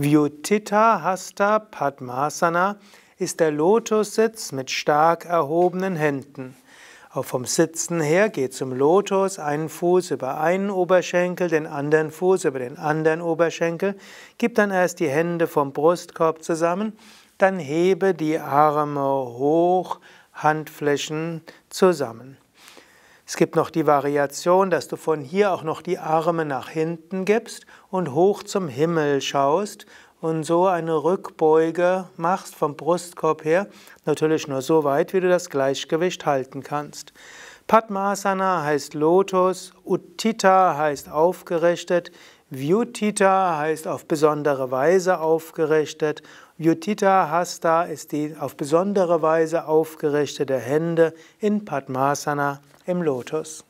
Vyutita Hasta Padmasana ist der Lotussitz mit stark erhobenen Händen. Auch vom Sitzen her geht zum Lotus einen Fuß über einen Oberschenkel, den anderen Fuß über den anderen Oberschenkel. Gib dann erst die Hände vom Brustkorb zusammen, dann hebe die Arme hoch, Handflächen zusammen. Es gibt noch die Variation, dass du von hier auch noch die Arme nach hinten gibst und hoch zum Himmel schaust und so eine Rückbeuge machst vom Brustkorb her, natürlich nur so weit, wie du das Gleichgewicht halten kannst. Padmasana heißt Lotus, Uttita heißt aufgerichtet, Vyutita heißt auf besondere Weise aufgerichtet, Vyutita Hasta ist die auf besondere Weise aufgerichtete Hände in Padmasana im Lotus.